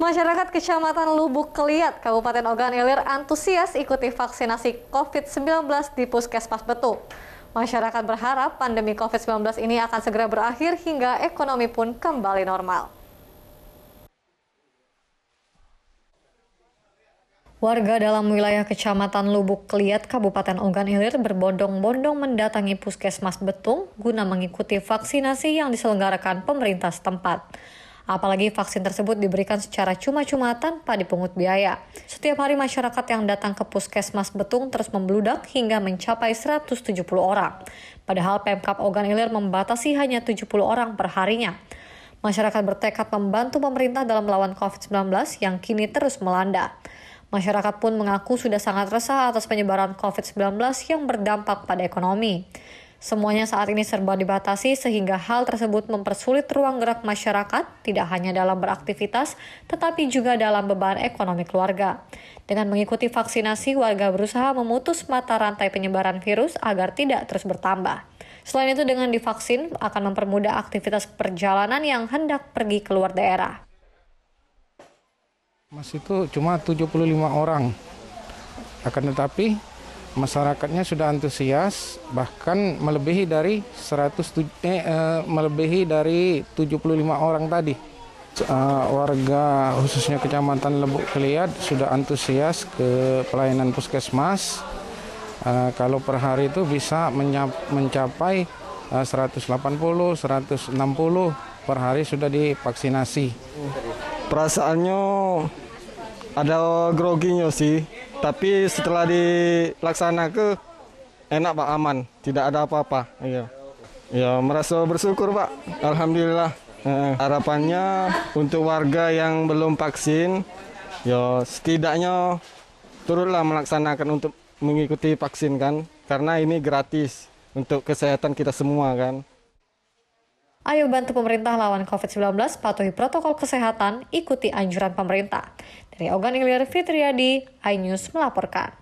Masyarakat Kecamatan Lubuk Keliat, Kabupaten Ogan Ilir antusias ikuti vaksinasi COVID-19 di Puskesmas Betu. Masyarakat berharap pandemi COVID-19 ini akan segera berakhir hingga ekonomi pun kembali normal. Warga dalam wilayah Kecamatan Lubuk Keliat, Kabupaten Ogan Ilir berbondong-bondong mendatangi Puskesmas Betung guna mengikuti vaksinasi yang diselenggarakan pemerintah setempat. Apalagi vaksin tersebut diberikan secara cuma-cuma tanpa dipungut biaya. Setiap hari masyarakat yang datang ke puskesmas Betung terus membludak hingga mencapai 170 orang. Padahal Pemkap Ogan Ilir membatasi hanya 70 orang perharinya. Masyarakat bertekad membantu pemerintah dalam melawan COVID-19 yang kini terus melanda. Masyarakat pun mengaku sudah sangat resah atas penyebaran COVID-19 yang berdampak pada ekonomi. Semuanya saat ini serba dibatasi sehingga hal tersebut mempersulit ruang gerak masyarakat tidak hanya dalam beraktivitas tetapi juga dalam beban ekonomi keluarga. Dengan mengikuti vaksinasi, warga berusaha memutus mata rantai penyebaran virus agar tidak terus bertambah. Selain itu dengan divaksin akan mempermudah aktivitas perjalanan yang hendak pergi keluar daerah. Mas itu cuma 75 orang. Akan tetapi masyarakatnya sudah antusias bahkan melebihi dari 100 eh, eh, melebihi dari 75 orang tadi. Eh, warga khususnya Kecamatan Lebuk Keliat sudah antusias ke pelayanan puskesmas. Eh, kalau per hari itu bisa mencapai uh, 180, 160 per hari sudah divaksinasi. Perasaannya ada groginya sih tapi setelah dilaksanakan enak pak aman tidak ada apa-apa iya ya merasa bersyukur pak alhamdulillah eh, harapannya untuk warga yang belum vaksin ya setidaknya turutlah melaksanakan untuk mengikuti vaksin kan karena ini gratis untuk kesehatan kita semua kan Ayo bantu pemerintah lawan COVID-19, patuhi protokol kesehatan, ikuti anjuran pemerintah. Ria Ogan Ilir Fitriadi, iNews melaporkan.